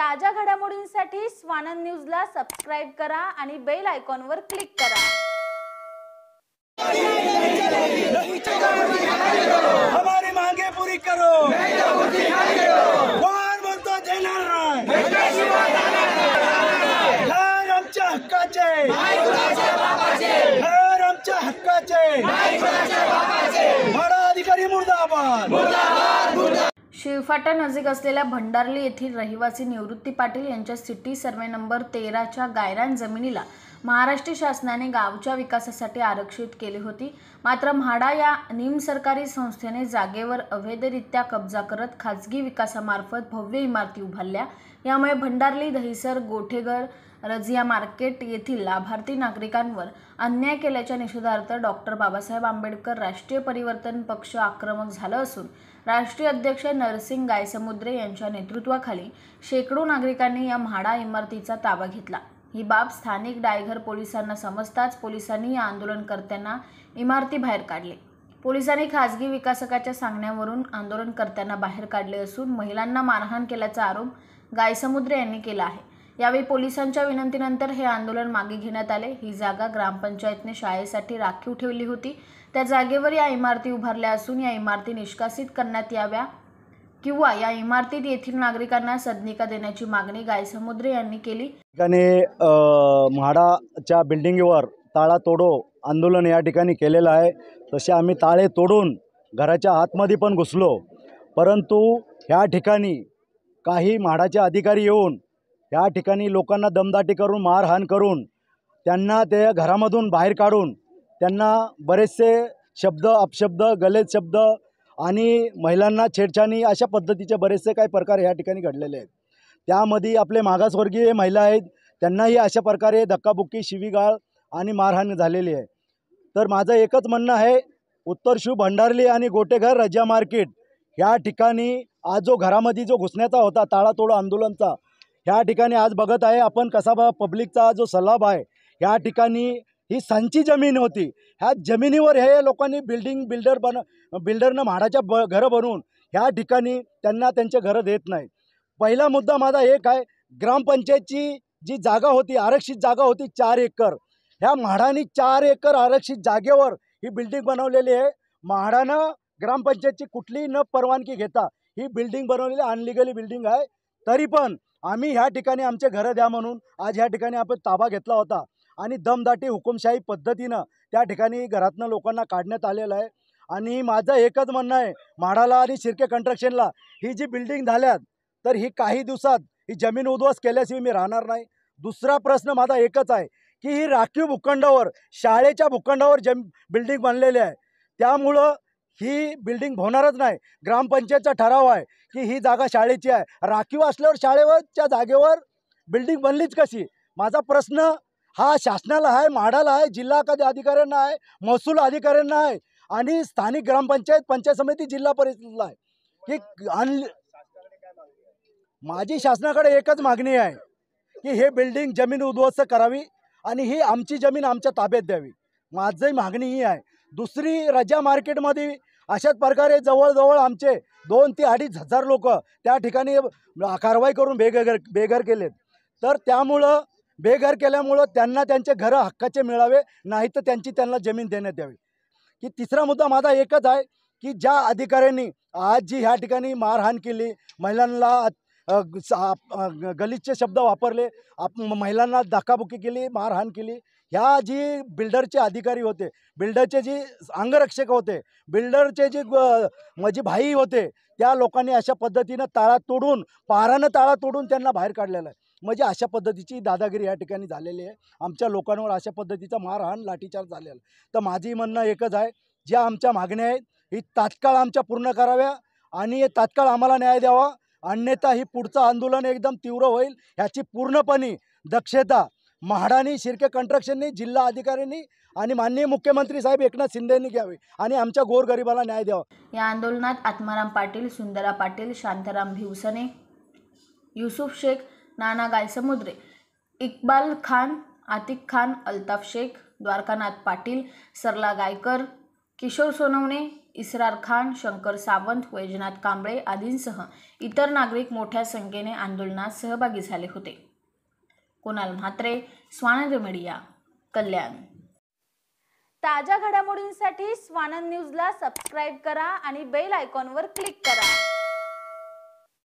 ताज्या घडामोडींसाठी स्वानंद न्यूजला सबस्क्राईब करा आणि बेल आयकॉनवर क्लिक करा हमारी मांगे पूरी करो बोलतो आमच्या हक्काचे आमच्या हक्काचे बडा अधिकारी मुर्दाबाद शिवफाटा नजीक असलेल्या भंडारली येथील रहिवासी निवृत्ती पाटील यांच्या सिटी सर्वे नंबर तेराच्या गायरान जमिनीला महाराष्ट्र शासनाने गावच्या विकासासाठी आरक्षित केली होती मात्र म्हाडा या निमसरकारी संस्थेने जागेवर अवैधरित्या कब्जा करत खाजगी विकासामार्फत भव्य इमारती उभारल्या यामुळे भंडारली दहिसर गोठेघर रजिया मार्केट येथील लाभार्थी नागरिकांवर अन्याय केल्याच्या निषेधार्थ डॉक्टर बाबासाहेब आंबेडकर राष्ट्रीय परिवर्तन पक्ष आक्रमक झालं असून राष्ट्रीय अध्यक्ष नरसिंग गायसमुद्रे यांच्या नेतृत्वाखाली शेकडो नागरिकांनी या म्हाडा इमारतीचा ताबा घेतला ही बाब स्थानिक डायघर पोलिसांना समजताच पोलिसांनी या आंदोलनकर्त्यांना इमारती बाहेर काढले पोलिसांनी खासगी विकासकाच्या सांगण्यावरून आंदोलनकर्त्यांना बाहेर काढले असून महिलांना मारहाण केल्याचा आरोप गायसमुद्रे यांनी केला आहे यावेळी पोलिसांच्या विनंतीनंतर हे आंदोलन मागे घेण्यात आले ही जागा ग्रामपंचायतने शाळेसाठी राखीव ठेवली होती त्या जागेवर या इमारती उभारल्या असून या इमारती निष्कासित करण्यात याव्या किंवा या इमारतीत येथील नागरिकांना सदनिका देण्याची मागणी गायसमुद्रे यांनी केली ठिकाणी म्हाडाच्या बिल्डिंगवर ताळा तोडो आंदोलन या ठिकाणी केलेलं आहे तसे आम्ही ताळे तोडून घराच्या आतमध्ये पण घुसलो परंतु ह्या ठिकाणी काही म्हाडाचे अधिकारी येऊन या ठिकाणी लोकांना दमदाटी करून मारहाण करून त्यांना ते घरामधून बाहेर काढून त्यांना बरेचसे शब्द अपशब्द गलेत शब्द आणि महिलांना छेडछाणी अशा पद्धतीचे बरेचसे काही प्रकार या ठिकाणी घडलेले आहेत त्यामध्ये आपले मागासवर्गीय महिला आहेत त्यांनाही अशा प्रकारे धक्काबुक्की शिवीगाळ आणि मारहाण झालेली आहे तर माझं एकच म्हणणं आहे उत्तर शिव भंडारली आणि गोटेघर रजा मार्केट ह्या ठिकाणी आज जो घरामध्ये जो घुसण्याचा होता ताळातोड आंदोलनचा या ठिकाणी आज बघत आहे आपण कसा बा पब्लिकचा जो सलाब आहे या ठिकाणी ही सांची जमीन होती ह्या जमिनीवर हे लोकांनी बिल्डिंग बिल्डर बन बिल्डरनं म्हाडाच्या ब घरं बनवून ह्या ठिकाणी त्यांना त्यांचे घरं देत नाही पहिला मुद्दा माझा एक आहे ग्रामपंचायतची जी जागा होती आरक्षित जागा होती चार एकर ह्या म्हाडाने चार एकर आरक्षित जागेवर ही बिल्डिंग बनवलेली आहे म्हाडानं ग्रामपंचायतची कुठलीही न परवानगी घेता ही बिल्डिंग बनवलेली अनलिगली बिल्डिंग आहे तरी पण आम्ही ह्या ठिकाणी आमचे घरं द्या म्हणून आज ह्या ठिकाणी आपण ताबा घेतला होता आणि दमदाटी हुकुमशाही पद्धतीनं त्या ठिकाणी घरातनं लोकांना काढण्यात आलेलं आहे आणि माझं एकच म्हणणं आहे म्हाडाला आणि शिरके कंट्रक्शनला ही जी बिल्डिंग झाल्यात तर ही काही दिवसात ही जमीन उद्ध्वस्त केल्याशिवाय मी राहणार नाही दुसरा प्रश्न माझा एकच आहे की ही राखीव भूखंडावर शाळेच्या भूखंडावर जम बिल्डिंग बनलेली आहे त्यामुळं ही बिल्डिंग होणारच नाही ग्रामपंचायतचा ठराव आहे की ही जागा शाळेची आहे राखीव असल्यावर शाळेवरच्या जागेवर बिल्डिंग बनलीच कशी माझा प्रश्न हा शासनाला आहे म्हाडाला आहे जिल्हा अधिकाऱ्यांना आहे महसूल अधिकाऱ्यांना आहे आणि स्थानिक ग्रामपंचायत पंचायत समिती जिल्हा परिषदला आहे की आणली माझी शासनाकडे एकच मागणी आहे की हे बिल्डिंग जमीन उद्ध्वस्त करावी आणि ही आमची जमीन आमच्या ताब्यात द्यावी माझी मागणी ही आहे दुसरी रजा मार्केटमध्ये अशाच प्रकारे जवळजवळ आमचे दोन ते अडीच हजार लोक त्या ठिकाणी कारवाई करून बेघर बेघर केलेत तर त्यामुळं बेघर केल्यामुळं त्यांना त्यांचे घरं हक्काचे मिळावे नाही तर त्यांची त्यांना जमीन देण्यात यावी की तिसरा मुद्दा माझा एकच आहे की ज्या अधिकाऱ्यांनी आज जी ह्या ठिकाणी मारहाण केली महिलांना गलितचे शब्द वापरले आप महिलांना धक्काबुक्की केली मारहाण केली ह्या जी बिल्डरचे अधिकारी होते बिल्डरचे जी अंगरक्षक होते बिल्डरचे जे माझी भाई होते त्या लोकांनी अशा पद्धतीनं ताळा तोडून पारानं ताळा तोडून त्यांना बाहेर काढलेलं आहे म्हणजे अशा पद्धतीची दादागिरी या ठिकाणी झालेली आहे आमच्या लोकांवर अशा पद्धतीचा मारहाण लाठीचार झालेला तर माझी म्हणणं एकच आहे ज्या आमच्या मागण्या आहेत ही तात्काळ आमच्या पूर्ण कराव्या आणि तात्काळ आम्हाला न्याय द्यावा अन्यथा ही पुढचं आंदोलन एकदम तीव्र होईल ह्याची पूर्णपणे दक्षता महाडानी शिर्के कंट्रक्शननी जिल्हा अधिकाऱ्यांनी आणि माननीय मुख्यमंत्री साहेब एकनाथ शिंदेनी घ्यावे आणि आमच्या गोरगरिबाला न्याय द्यावा या आंदोलनात आत्माराम पाटील सुंदरा पाटील शांताराम भिवसने युसुफ शेख नाना गायसमुद्रे इक्बाल खान आतिक खान अल्ताफ शेख द्वारकानाथ पाटील सरला गायकर किशोर सोनवणे इसरार खान शंकर सावंत वैजनाथ कांबळे आदींसह इतर नागरिक मोठ्या संख्येने आंदोलनात सहभागी झाले होते कुणाल म्हात्रे स्वानंद मीडिया कल्याण ताज्या घडामोडींसाठी स्वानंद न्यूजला सबस्क्राईब करा आणि बेल आयकॉनवर क्लिक करा